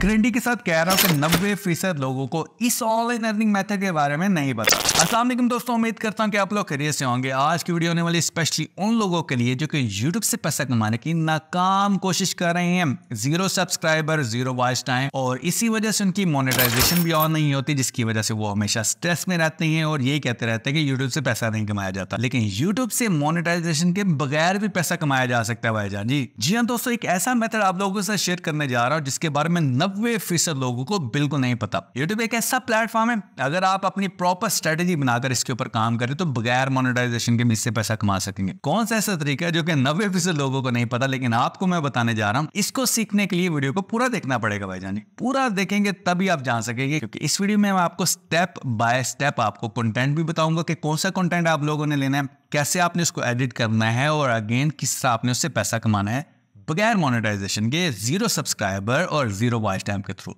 ग्रेंडी के साथ कह रहा हूँ कि नब्बे फीसद लोगों को इस ऑल इन अर्निंग मेथड के बारे में नहीं पता असलम दोस्तों उम्मीद करता हूँ कि आप लोग करियर से होंगे आज की वीडियो होने वाली स्पेशली उन लोगों के लिए जो कि यूट्यूब से पैसा कमाने की नाकाम कोशिश कर रहे हैं zero subscriber zero watch time और इसी वजह से उनकी मोनिटाइजेशन भी ऑन नहीं होती जिसकी वजह से वो हमेशा स्ट्रेस में रहते हैं और ये कहते रहते हैं कि यूट्यूब से पैसा नहीं कमाया जाता लेकिन यूट्यूब से मोनिटाइजेशन के बगैर भी पैसा कमाया जा सकता है भाई जान जी जी हाँ दोस्तों एक ऐसा मेथड आप लोगों से शेयर करने जा रहा हूँ जिसके बारे में नब्बे फीसद लोगों को बिल्कुल नहीं पता यूट्यूब एक ऐसा प्लेटफॉर्म है अगर आप अपनी प्रॉपर स्ट्रेटेजी बनाकर इसके ऊपर काम करें तो बगैर मोनिटाइजेशन के भी इससे पैसा कमा सकेंगे कौन सा ऐसा तरीका है जो कि नब्बे फीसद लोगों को नहीं पता लेकिन आपको मैं बताने जा रहा हूँ इसको सीखने के लिए वीडियो को पूरा देखना पड़ेगा भाई जानी पूरा देखेंगे तभी आप जान सकेंगे क्योंकि इस वीडियो में मैं आपको स्टेप बाय स्टेप आपको कंटेंट भी बताऊंगा कि कौन सा कंटेंट आप लोगों ने लेना है कैसे आपने उसको एडिट करना है और अगेन किस तरह आपने उससे पैसा कमाना है बगैर मोनेटाइजेशन के जीरो सब्सक्राइबर और जीरो वॉइस टाइम के थ्रू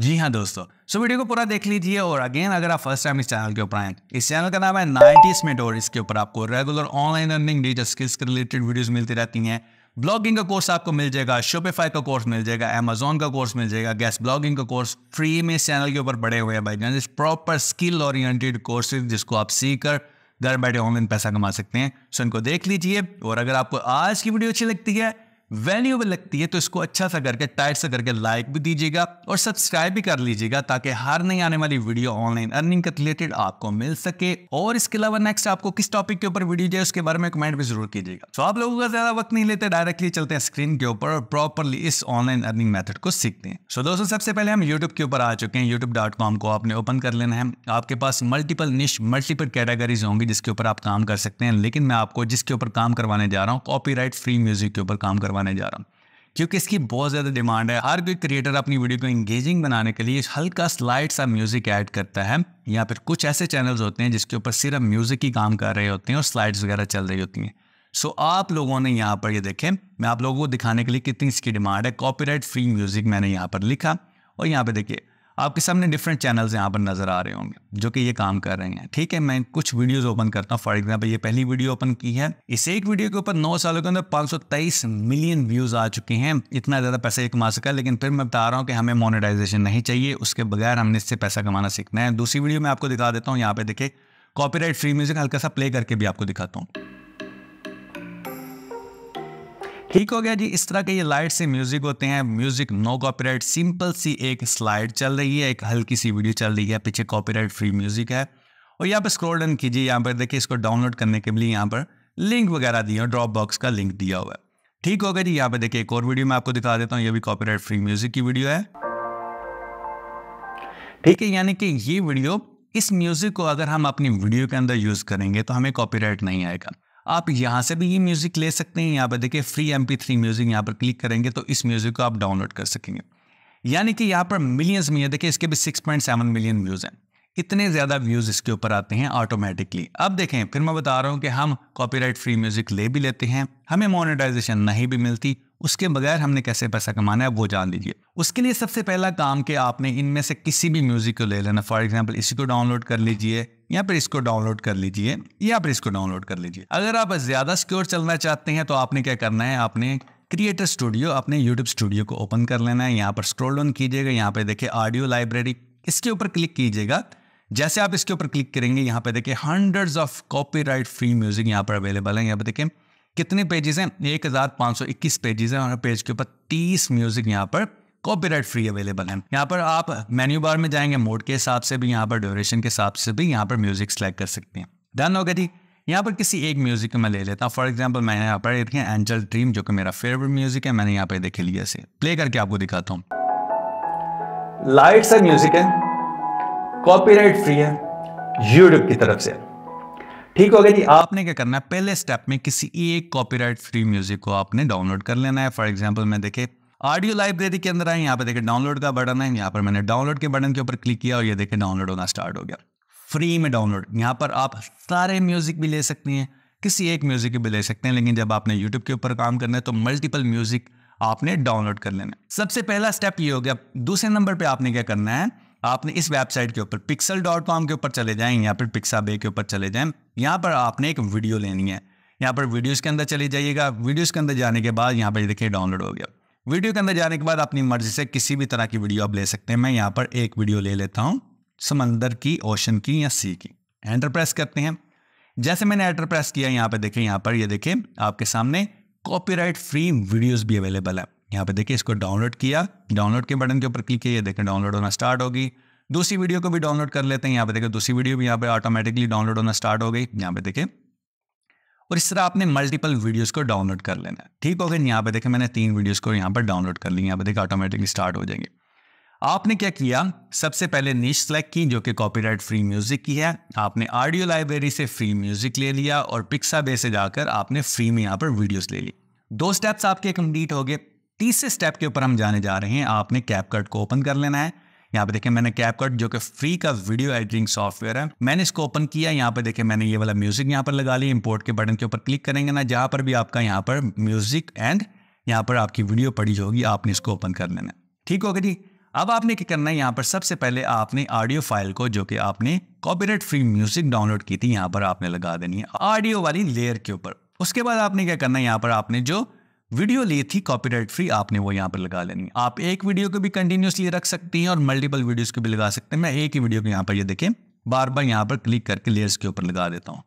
जी हाँ दोस्तों सो वीडियो को पूरा देख लीजिए और अगेन अगर आप फर्स्ट टाइम इस चैनल के ऊपर आए इस चैनल का नाम है नाइनटीज में डोर इसके ऊपर आपको regular online earning digital skills के रिलेटेड वीडियोज मिलती रहती हैं ब्लॉगिंग का कोर्स आपको मिल जाएगा शोपेफाई का कोर्स मिल जाएगा अमेजोन का कोर्स मिल जाएगा गैस ब्लॉगिंग का कोर्स फ्री में इस चैनल के ऊपर बड़े हुए हैं भाई इस प्रॉपर स्किल ओरिएंटेड कोर्सेज जिसको आप सीख कर घर बैठे ऑनलाइन पैसा कमा सकते हैं सो इनको देख लीजिए और अगर आपको आज की वीडियो अच्छी लगती है वैल्यूएबल लगती है तो इसको अच्छा सा करके टाइट सा करके लाइक भी दीजिएगा और सब्सक्राइब भी कर लीजिएगा ताकि हर नई आने वाली वीडियो ऑनलाइन अर्निंग के रिलेटेड आपको मिल सके और इसके अलावा नेक्स्ट आपको किस टॉपिक के ऊपर वीडियो चाहिए उसके बारे में कमेंट भी जरूर कीजिएगा तो आप लोगों का ज्यादा वक्त नहीं लेते डायरेक्टली चलते हैं स्क्रीन के ऊपर और प्रॉपरली इस ऑनलाइन अर्निंग मेथड को सीखते हैं सो दोस्तों सबसे पहले हम यूट्यूब के ऊपर आ चुके हैं यूट्यूब को आपने ओपन कर लेना है आपके पास मल्टीपल निश मल्टीपल कैटेगरीज होंगी जिसके ऊपर आप काम कर सकते हैं लेकिन मैं आपको जिसके ऊपर काम करवाने जा रहा हूँ कॉपी फ्री म्यूजिक के ऊपर काम करवा करवाने जा रहा हूँ क्योंकि इसकी बहुत ज़्यादा डिमांड है हर कोई क्रिएटर अपनी वीडियो को इंगेजिंग बनाने के लिए हल्का स्लाइड सा म्यूज़िक ऐड करता है या फिर कुछ ऐसे चैनल्स होते हैं जिसके ऊपर सिर्फ म्यूज़िक ही काम कर रहे होते हैं और स्लाइड्स वगैरह चल रही होती हैं सो so, आप लोगों ने यहाँ पर ये देखें मैं आप लोगों को दिखाने के लिए कितनी इसकी डिमांड है कॉपीराइट फ्री म्यूज़िक मैंने यहाँ पर लिखा और यहाँ पर देखिए आपके सामने डिफरेंट चैनल्स यहाँ पर नज़र आ रहे होंगे जो कि ये काम कर रहे हैं ठीक है मैं कुछ वीडियोस ओपन करता हूँ फॉर एग्जांपल ये पहली वीडियो ओपन की है इस एक वीडियो के ऊपर नौ सालों के अंदर 523 मिलियन व्यूज़ आ चुके हैं इतना ज़्यादा पैसा ये कमा सका लेकिन फिर मैं बता रहा हूँ कि हमें मोनिटाइजेशन नहीं चाहिए उसके बगैर हमने इससे पैसा कमाना सीखना है दूसरी वीडियो मैं आपको दिखा देता हूँ यहाँ पर देखे कॉपी फ्री म्यूज़िक हल्का सा प्ले करके भी आपको दिखाता हूँ ठीक हो गया जी इस तरह के ये लाइट से म्यूजिक होते हैं म्यूजिक नो कॉपीराइट सिंपल सी एक स्लाइड चल रही है एक हल्की सी वीडियो चल रही है पीछे कॉपीराइट फ्री म्यूजिक है और यहाँ पर स्क्रॉल डन कीजिए यहाँ पर देखिए इसको डाउनलोड करने के लिए यहाँ पर लिंक वगैरह दिया ड्रॉप बॉक्स का लिंक दिया हुआ है ठीक हो गया जी यहाँ पर देखिए एक और वीडियो मैं आपको दिखा देता हूँ ये भी कॉपीराइट फ्री म्यूजिक की वीडियो है ठीक है यानी कि ये वीडियो इस म्यूजिक को अगर हम अपनी वीडियो के अंदर यूज करेंगे तो हमें कॉपीराइट नहीं आएगा आप यहाँ से भी ये म्यूज़िक ले सकते हैं यहाँ पर देखिए फ्री एम पी म्यूज़िक यहाँ पर क्लिक करेंगे तो इस म्यूज़िक को आप डाउनलोड कर सकेंगे यानी कि यहाँ पर मिलियंस में देखिए इसके भी 6.7 मिलियन व्यूज़ हैं इतने ज़्यादा व्यूज़ इसके ऊपर आते हैं ऑटोमेटिकली अब देखें फिर मैं बता रहा हूँ कि हम कॉपीराइट फ्री म्यूज़िक ले भी लेते हैं हमें मोनेटाइजेशन नहीं भी मिलती उसके बगैर हमने कैसे पैसा कमाना है वो जान लीजिए उसके लिए सबसे पहला काम कि आपने इनमें से किसी भी म्यूज़िक को ले लेना फॉर एग्जाम्पल इसी को डाउनलोड कर लीजिए या फिर इसको डाउनलोड कर लीजिए या फिर इसको डाउनलोड कर लीजिए अगर आप ज़्यादा सिक्योर चलना चाहते हैं तो आपने क्या करना है आपने क्रिएटर स्टूडियो अपने यूट्यूब स्टूडियो को ओपन कर लेना है यहाँ पर स्क्रोल डाउन कीजिएगा यहाँ पे देखिए ऑडियो लाइब्रेरी इसके ऊपर क्लिक कीजिएगा जैसे आप इसके ऊपर क्लिक करेंगे यहाँ पे देखिए hundreds of copyright free music यहाँ पर अवेलेबल है यहाँ पे देखिए कितने पेजेस हैं एक हज़ार पांच सौ इक्कीस पेजेस हैं और पेज के ऊपर तीस म्यूजिक यहाँ पर कॉपीराइट फ्री अवेलेबल है यहाँ पर आप मेन्यू बार में जाएंगे मोड के हिसाब से भी यहाँ पर ड्यूरेशन के हिसाब से भी यहाँ पर म्यूजिक सेलेक्ट कर सकते हैं डन हो गया जी यहाँ पर किसी एक म्यूजिक को मैं ले लेता हूँ फॉर एग्जाम्पल मैंने यहाँ पर देखिए एंजल ड्रीम जो कि मेरा फेवरेट म्यूजिक है मैंने यहाँ पर देखे लिया से प्ले करके आपको दिखाता हूँ लाइट्स सा म्यूजिक है कॉपीराइट फ्री है यूट्यूब की तरफ से ठीक हो गया जी आपने क्या करना है पहले स्टेप में किसी एक कॉपीराइट फ्री म्यूजिक को आपने डाउनलोड कर लेना है फॉर एग्जाम्पल मैं देखे ऑडियो लाइब्रेरी के अंदर आए यहाँ पे देखे डाउनलोड का बटन है यहाँ पर मैंने डाउनलोड के बटन के ऊपर क्लिक किया और ये देखे डाउनलोड होना स्टार्ट हो गया फ्री में डाउनलोड यहाँ पर आप सारे म्यूजिक भी ले सकते हैं किसी एक म्यूजिक भी ले सकते हैं लेकिन जब आपने यूट्यूब के ऊपर काम करना है तो मल्टीपल म्यूजिक आपने डाउनलोड कर लेना सबसे पहला स्टेप ये हो गया दूसरे नंबर पर आपने क्या करना है आपने इस वेबसाइट के ऊपर पिक्सल डॉट कॉम के ऊपर चले जाएं या फिर पिक्साबे के ऊपर चले जाएं यहाँ पर आपने एक वीडियो लेनी है यहाँ पर वीडियोस के अंदर चले जाइएगा वीडियोस के अंदर जाने के बाद यहाँ पर देखिए डाउनलोड हो गया वीडियो के अंदर जाने के बाद अपनी मर्जी से किसी भी तरह की वीडियो आप ले सकते हैं मैं यहाँ पर एक वीडियो ले लेता हूँ समंदर की ओशन की या सी की एंटर प्रेस करते हैं जैसे मैंने एंटर प्रेस किया यहाँ पर देखें यहाँ पर ये देखें आपके सामने कॉपीराइट फ्री वीडियोस भी अवेलेबल है यहाँ पे देखिए इसको डाउनलोड किया डाउनलोड के बटन के ऊपर क्लिक किया देखें डाउनलोड होना स्टार्ट होगी दूसरी वीडियो को भी डाउनलोड कर लेते हैं यहाँ पे देखें दूसरी वीडियो भी यहाँ पे ऑटोमेटिकली डाउनलोड होना स्टार्ट हो गई यहाँ पे देखें और इस तरह आपने मल्टीपल वीडियोस को डाउनलोड कर लेना ठीक हो गए यहाँ पे देखें मैंने तीन वीडियोस को यहाँ पर डाउनलोड कर ली यहाँ पे देखें ऑटोमेटिकली स्टार्ट हो जाएंगे आपने क्या किया सबसे पहले नीच सेलेक्ट की जो कि कॉपीराइट फ्री म्यूजिक की है आपने ऑडियो लाइब्रेरी से फ्री म्यूजिक ले लिया और पिक्सा बे से जाकर आपने फ्री में यहाँ पर वीडियोज ले ली दो स्टेप्स आपके कंप्लीट हो गए तीसरे स्टेप के ऊपर हम जाने जा रहे हैं आपने कैप कट को ओपन कर लेना है यहाँ पे देखें मैंने कैप कट जो कि फ्री का वीडियो एडिटिंग सॉफ्टवेयर है मैंने इसको ओपन किया यहाँ पे देखें मैंने ये वाला म्यूजिक यहाँ पर लगा लिया इंपोर्ट के बटन के ऊपर क्लिक करेंगे ना जहाँ पर भी आपका यहाँ पर म्यूजिक एंड यहाँ पर आपकी वीडियो पड़ी होगी आपने इसको ओपन कर लेना ठीक होगा जी अब आपने क्या करना है यहाँ पर सबसे पहले आपने ऑडियो फाइल को जो कि आपने कॉपीराइट फ्री म्यूजिक डाउनलोड की थी यहाँ पर आपने लगा देनी है ऑडियो वाली लेयर के ऊपर उसके बाद आपने क्या करना है यहाँ पर आपने जो वीडियो ली थी कॉपीराइट फ्री आपने वो यहाँ पर लगा लेनी आप एक वीडियो को भी कंटिन्यूसली रख सकती हैं और मल्टीपल वीडियोस को भी लगा सकते हैं मैं एक ही वीडियो को यहाँ पर ये यह देखें बार बार यहाँ पर क्लिक करके लेयर्स के ऊपर लगा देता हूँ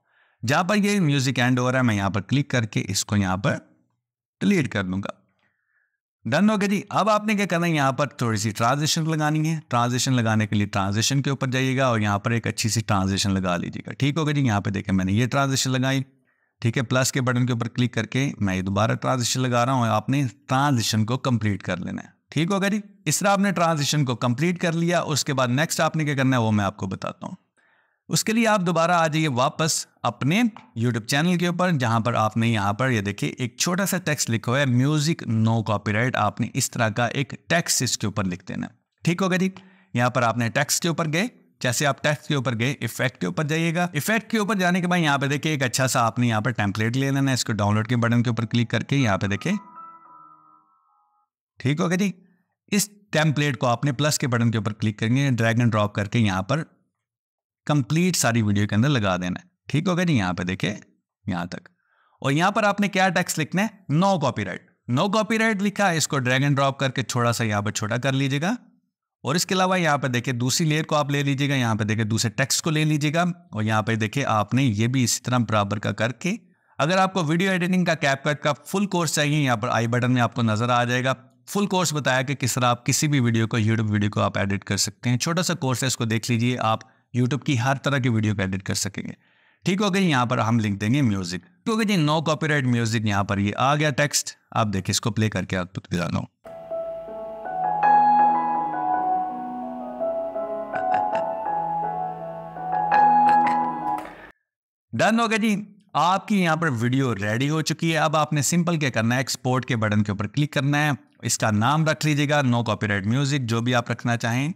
जहाँ पर ये म्यूजिक एंड हो रहा है मैं यहाँ पर क्लिक करके इसको यहाँ पर डिलीट कर दूंगा डन हो गया जी अब आपने क्या करना है यहाँ पर थोड़ी सी ट्रांजेक्शन लगानी है ट्रांजेक्शन लगाने के लिए ट्रांजेक्शन के ऊपर जाइएगा और यहाँ पर एक अच्छी सी ट्रांजेक्शन लगा लीजिएगा ठीक हो गया जी यहाँ पर देखें मैंने ये ट्रांजेक्शन लगाई ठीक है प्लस के बटन के ऊपर क्लिक करके मैं ये दोबारा ट्रांजिशन लगा रहा हूँ आपने ट्रांजिशन को कंप्लीट कर लेना है ठीक होगा जी इस तरह आपने ट्रांजिशन को कंप्लीट कर लिया उसके बाद नेक्स्ट आपने क्या करना है वो मैं आपको बताता हूँ उसके लिए आप दोबारा आ जाइए वापस अपने YouTube चैनल के ऊपर जहाँ पर आपने यहाँ पर ये यह देखिए एक छोटा सा टेक्स्ट लिखा हुआ है म्यूजिक नो कॉपीराइट आपने इस तरह का एक टेक्स्ट इसके ऊपर लिख देना ठीक होगा जी यहाँ पर आपने टेक्स्ट के ऊपर गए जैसे आप टेक्स्ट के ऊपर गए इफेक्ट के ऊपर जाइएगा इफेक्ट के ऊपर जाने के बाद यहाँ पे देखिए एक अच्छा सा आपने यहाँ पर टेम्पलेट ले लेना है इसको डाउनलोड के बटन के ऊपर क्लिक करके यहाँ पे देखे ठीक हो गया जी इस टेम्पलेट को आपने प्लस के बटन के ऊपर क्लिक करेंगे ड्रैग एंड ड्रॉप करके यहाँ पर कंप्लीट सारी वीडियो के अंदर लगा देना है ठीक हो गया जी यहाँ पे देखे यहाँ तक और यहाँ पर आपने क्या टेक्स्ट लिखना है नो कॉपीराइट नो कॉपीराइट लिखा है इसको ड्रैग एंड ड्रॉप करके थोड़ा सा यहाँ पर छोटा कर लीजिएगा और इसके अलावा यहाँ पर देखिए दूसरी लेयर को आप ले लीजिएगा यहाँ पे देखिए दूसरे टेक्स्ट को ले लीजिएगा और यहाँ पे देखिए आपने ये भी इसी तरह बराबर का करके अगर आपको वीडियो एडिटिंग का कैपकट का फुल कोर्स चाहिए यहाँ पर आई बटन में आपको नजर आ जाएगा फुल कोर्स बताया कि किस तरह आप किसी भी वीडियो को यूट्यूब वीडियो को आप एडिट कर सकते हैं छोटा सा कोर्स है इसको देख लीजिए आप यूट्यूब की हर तरह की वीडियो को एडिट कर सकेंगे ठीक हो गई यहाँ पर हम लिख देंगे म्यूजिक क्योंकि जी नो कॉपीराइट म्यूजिक यहाँ पर ये आ गया टेक्स्ट आप देखिए इसको प्ले करके आपको दिलाना डन हो गया जी आपकी यहाँ पर वीडियो रेडी हो चुकी है अब आपने सिंपल क्या करना है एक्सपोर्ट के बटन के ऊपर क्लिक करना है इसका नाम रख लीजिएगा नो कॉपीराइट म्यूजिक जो भी आप रखना चाहें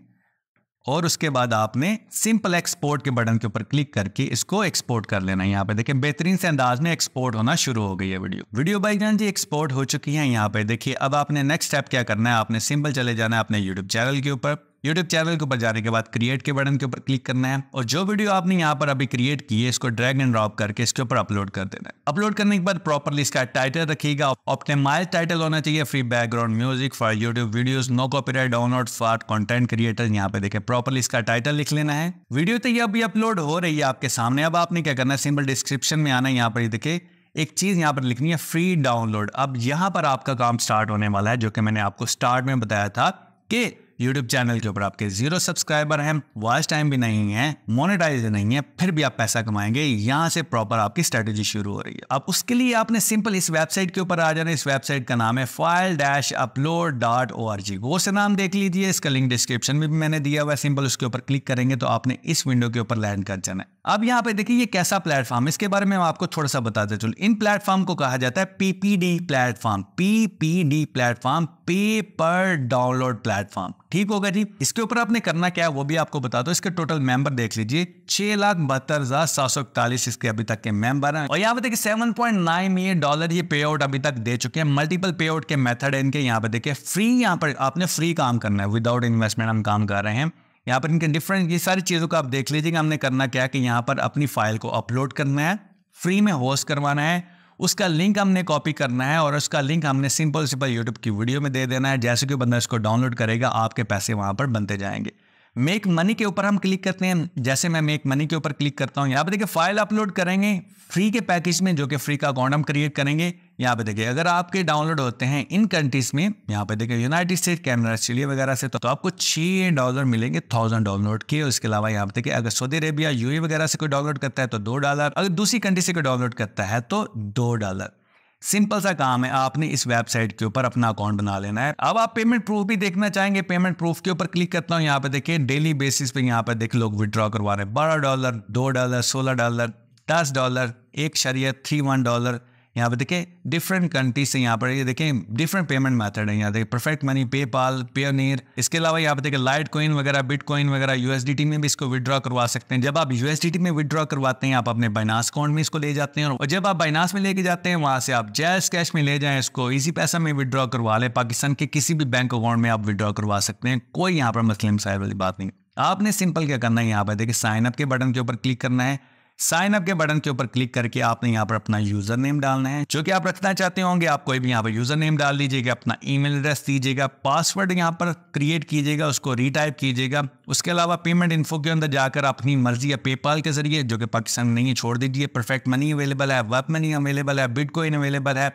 और उसके बाद आपने सिंपल एक्सपोर्ट के बटन के ऊपर क्लिक करके इसको एक्सपोर्ट कर लेना है यहाँ पे देखिए बेहतरीन से अंदाज में एक्सपोर्ट होना शुरू हो गई है वीडियो वीडियो बाई जान जी एक्सपोर्ट हो चुकी है यहाँ पे देखिए अब आपने नेक्स्ट स्टेप क्या करना है आपने सिंपल चले जाना है अपने यूट्यूब चैनल के ऊपर YouTube चैनल के ऊपर जाने के बाद क्रिएट के बटन के ऊपर क्लिक करना है और जो वीडियो आपने यहाँ पर अभी क्रिएट की है इसको ड्रैग एंड ड्रॉप करके इसके ऊपर अपलोड कर देना है अपलोड करने के बाद प्रॉपरली इसका टाइटल रखिएगा अपने माइल टाइटल होना चाहिए free background music for YouTube video no copyright download for content creator यहाँ पे देखे प्रॉपरली इसका टाइटल लिख लेना है वीडियो तो ये अभी अपलोड हो रही है आपके सामने अब आपने क्या करना है सिंपल डिस्क्रिप्शन में आना है यहाँ पर देखे एक चीज़ यहाँ पर लिखनी है फ्री डाउनलोड अब यहाँ पर आपका काम स्टार्ट होने वाला है जो कि मैंने आपको स्टार्ट में बताया था कि यूट्यूब चैनल के ऊपर आपके जीरो सब्सक्राइबर हैं वॉच टाइम भी नहीं है मोनेटाइज नहीं है फिर भी आप पैसा कमाएंगे यहाँ से प्रॉपर आपकी स्ट्रेटेजी शुरू हो रही है अब उसके लिए आपने सिंपल इस वेबसाइट के ऊपर आ जाना इस वेबसाइट का नाम है file dash upload dot O R G वो से नाम देख लीजिए इसका लिंक डिस्क्रिप्शन में भी मैंने दिया हुआ है सिंपल उसके ऊपर क्लिक करेंगे तो आपने इस विंडो के ऊपर लैंड कर जाना है अब यहाँ पे देखिए ये कैसा प्लेटफॉर्म इसके बारे में आपको थोड़ा सा बताते चलो इन प्लेटफॉर्म को कहा जाता है पीपीडी प्लेटफॉर्म पीपीडी प्लेटफॉर्म पे पर डाउनलोड प्लेटफॉर्म ठीक होगा जी इसके ऊपर आपने करना क्या है वो भी आपको बता दो इसके टोटल मेंबर देख लीजिए छह लाख बहत्तर हजार सात सौ इकतालीस इसके अभी तक के मेंबर हैं और यहाँ पे देखिए seven point nine million dollar ये पे आउट अभी तक दे चुके हैं मल्टीपल पे आउट के मेथड है इनके यहाँ पे देखिए फ्री यहाँ पर आपने फ्री काम करना है विदाउट इन्वेस्टमेंट हम काम कर रहे हैं यहाँ पर इनके डिफरेंट ये सारी चीज़ों को आप देख लीजिएगा हमने करना क्या कि यहाँ पर अपनी फाइल को अपलोड करना है फ्री में होस्ट करवाना है उसका लिंक हमने कॉपी करना है और उसका लिंक हमने सिंपल सिंपल यूट्यूब की वीडियो में दे देना है जैसे कि बंदा इसको डाउनलोड करेगा आपके पैसे वहाँ पर बनते जाएंगे मेक मनी के ऊपर हम क्लिक करते हैं जैसे मैं मेक मनी के ऊपर क्लिक करता हूँ यहाँ पर देखिए फाइल अपलोड करेंगे फ्री के पैकेज में जो कि फ्री का अकाउंट हम क्रिएट करेंगे यहाँ पे देखिए अगर आपके डाउनलोड होते हैं इन कंट्रीज में यहाँ पे देखिए यूनाइटेड स्टेट कैमरा ऑस्ट्रेलिया वगैरह से तो, तो आपको छह डॉलर मिलेंगे थाउजेंड डाउनलोड के उसके अलावा यहाँ पे देखिए अगर सऊदी अरेबिया यू वगैरह से कोई डाउनलोड करता है तो दो डॉलर अगर दूसरी कंट्री से कोई डाउनलोड करता है तो दो डॉलर सिंपल सा काम है आपने इस वेबसाइट के ऊपर अपना अकाउंट बना लेना है अब आप पेमेंट प्रूफ भी देखना चाहेंगे पेमेंट प्रूफ के ऊपर क्लिक करता हूँ यहाँ पे देखिए डेली बेसिस पे यहाँ पे देख लोग विड्रॉ करवा रहे हैं बारह डॉलर दो डॉलर सोलह डॉलर दस डॉलर एक शरीय थ्री वन डॉलर यहाँ पर देखिए डिफरेंट कंट्री से यहाँ पर ये देखिए डिफरेंट पेमेंट मेथड है यहाँ देखिए परफेक्ट मनी पेपाल पेयर इसके अलावा यहाँ पर देखिए लाइट कॉइन वगैरह बिट कॉइन वगैरह यूएसडीटी में भी इसको विड्रॉ करवा सकते हैं जब आप यूएसडीटी में विड्रॉ करवाते हैं आप अपने बाइनास अकाउंट में इसको ले जाते हैं और जब आप बाइनास में लेके जाते हैं वहां से आप जैस कैश में ले जाए इसको इसी पैसा में विड्रॉ करवा लें पाकिस्तान के किसी भी बैंक अकाउंट में आप विड्रॉ करवा सकते हैं कोई यहाँ पर मसले साहब वाली बात नहीं आपने सिंपल क्या करना है यहाँ पर देखिए साइनअप के बटन के ऊपर क्लिक करना है साइन अप के बटन के ऊपर क्लिक करके आपने यहाँ पर अपना यूजर नेम डालना है जो कि आप रखना चाहते होंगे आप कोई भी यहाँ पर यूजर नेम डाल दीजिएगा अपना ईमेल एड्रेस दीजिएगा पासवर्ड यहाँ पर क्रिएट कीजिएगा उसको रीटाइप कीजिएगा उसके अलावा पेमेंट इन्फो के अंदर जाकर अपनी मर्जी या पेपाल के जरिए जो कि पाकिस्तान नहीं छोड़ दीजिए परफेक्ट मनी अवेलेबल है वेब मनी अवेलेबल है बिटकॉइन अवेलेबल है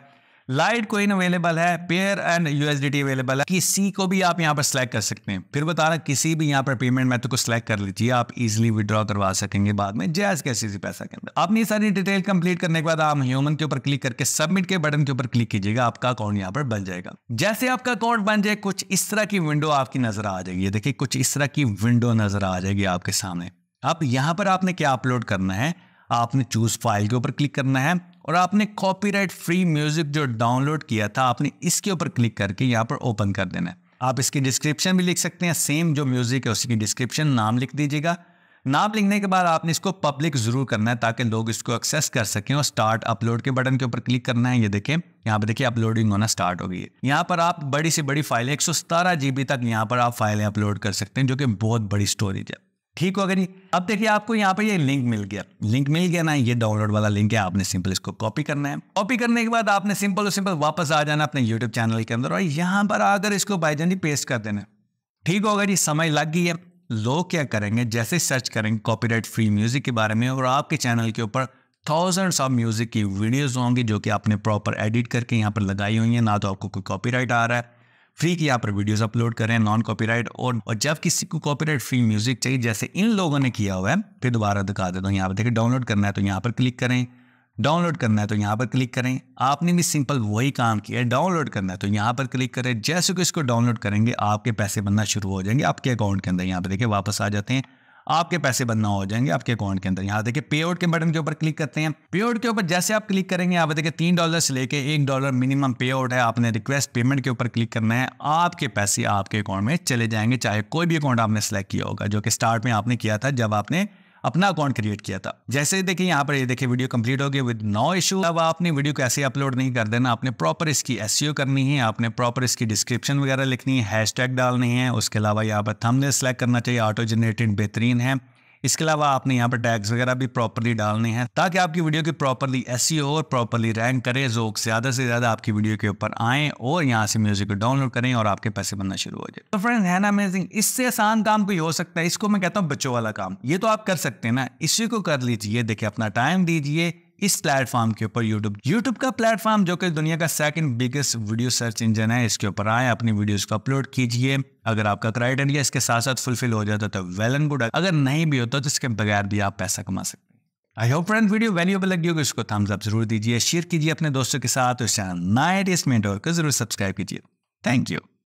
लाइट कोइन अवेलेबल है पेयर एंड यूएसडीटी अवेलेबल है किसी को भी आप यहाँ पर सिलेक्ट कर सकते हैं फिर बता रहा किसी भी यहाँ पर पेमेंट मेथड को सिलेक्ट कर लीजिए आप इजिली विड्रॉ करवा सकेंगे बाद में जैस कैसे इसी पैसा के अंदर आपने सारी डिटेल कंप्लीट करने के बाद आप ह्यूमन के ऊपर क्लिक करके सबमिट के बटन के ऊपर क्लिक कीजिएगा आपका अकाउंट यहाँ पर बन जाएगा जैसे आपका अकाउंट बन जाए कुछ इस तरह की विंडो आपकी नजर आ जाएगी देखिए कुछ इस तरह की विंडो नजर आ जाएगी आपके सामने अब यहाँ पर आपने क्या अपलोड करना है आपने चूज फाइल के ऊपर क्लिक करना है और आपने कॉपीराइट फ्री म्यूजिक जो डाउनलोड किया था आपने इसके ऊपर क्लिक करके यहाँ पर ओपन कर देना है आप इसकी डिस्क्रिप्शन भी लिख सकते हैं सेम जो म्यूजिक है उसकी डिस्क्रिप्शन नाम लिख दीजिएगा नाम लिखने के बाद आपने इसको पब्लिक जरूर करना है ताकि लोग इसको एक्सेस कर सकें और स्टार्ट अपलोड के बटन के ऊपर क्लिक करना है ये देखें यहाँ पर देखिए अपलोडिंग होना स्टार्ट हो गई है यहाँ पर आप बड़ी से बड़ी फाइलें एक सौ तक यहाँ पर आप फाइलें अपलोड कर सकते हैं जो कि बहुत बड़ी स्टोरेज है ठीक हो गई अब देखिए आपको यहाँ पे ये लिंक मिल गया लिंक मिल गया ना ये डाउनलोड वाला लिंक है आपने सिंपल इसको कॉपी करना है कॉपी करने के बाद आपने सिंपल और सिंपल वापस आ जाना अपने यूट्यूब चैनल के अंदर और यहाँ पर आकर इसको बाईजान जी पेस्ट कर देना ठीक होगा जी समय लग गई है लोग क्या करेंगे जैसे सर्च करेंगे कॉपीराइट फ्री म्यूजिक के बारे में और आपके चैनल के ऊपर थाउजेंड्स ऑफ म्यूजिक की वीडियोज होंगी जो कि आपने प्रॉपर एडिट करके यहाँ पर लगाई हुई है ना तो आपको कोई कॉपीराइट आ रहा है फ्री की यहाँ पर वीडियोस अपलोड करें नॉन कॉपीराइट और, और जब किसी को कॉपीराइट फ्री म्यूजिक चाहिए जैसे इन लोगों ने किया हुआ है फिर दोबारा दिखा देता हूँ यहाँ पर देखिए डाउनलोड करना है तो यहाँ पर क्लिक करें डाउनलोड करना है तो यहाँ पर क्लिक करें आपने भी सिंपल वही काम किया है डाउनलोड करना है तो यहाँ पर क्लिक करें जैसे कि इसको डाउनलोड करेंगे आपके पैसे बनना शुरू हो जाएंगे आपके अकाउंट के अंदर यहाँ पर देखिए वापस आ जाते हैं आपके पैसे बनना हो जाएंगे आपके अकाउंट के अंदर यहाँ देखिए पे आउट के बटन के ऊपर क्लिक करते हैं पे आउट के ऊपर जैसे आप क्लिक करेंगे आप देखिए तीन डॉलर से लेके एक डॉलर मिनिमम पे आउट है आपने रिक्वेस्ट पेमेंट के ऊपर क्लिक करना है आपके पैसे आपके अकाउंट में चले जाएंगे चाहे कोई भी अकाउंट आपने सेलेक्ट किया होगा जो कि स्टार्ट में आपने किया था जब आपने अपना अकाउंट क्रिएट किया था जैसे देखिए यहाँ पर ये देखिए वीडियो कंप्लीट हो गई विद नो इशू अब आपने वीडियो को ऐसे अपलोड नहीं कर देना आपने प्रॉपर इसकी एस e करनी है आपने प्रॉपर इसकी डिस्क्रिप्शन वगैरह लिखनी है हैश डालनी है उसके अलावा यहाँ पर थमने सेलेक्ट करना चाहिए ऑटो जनरेटेड बेहतरीन है इसके अलावा आपने यहाँ पर टैग्स वगैरह भी प्रॉपरली डालने हैं ताकि आपकी वीडियो की प्रॉपरली एस e और प्रॉपरली रैंक करे जो ज़्यादा से ज़्यादा आपकी वीडियो के ऊपर आए और यहाँ से म्यूज़िक को डाउनलोड करें और आपके पैसे बनना शुरू हो जाए तो फ्रेंड है ना अमेजिंग इससे आसान काम कोई हो सकता है इसको मैं कहता हूँ बच्चों वाला काम ये तो आप कर सकते हैं ना इसी को कर लीजिए देखिए अपना टाइम दीजिए इस प्लेटफॉर्म के ऊपर यूट्यूब यूट्यूब का प्लेटफॉर्म जो कि दुनिया का second biggest video search engine है इसके ऊपर आए अपनी वीडियोस को अपलोड कीजिए अगर आपका क्राइटेरिया इसके साथ साथ फुलफिल हो जाता तो वेल एंड गुड अगर नहीं भी होता तो इसके बगैर भी आप पैसा कमा सकते I hope friend video valuable लगी होगी उसको थम्स अप जरूर दीजिए शेयर कीजिए अपने दोस्तों के साथ और चैनल नाइट इसमेंट और जरूर सब्सक्राइब कीजिए थैंक यू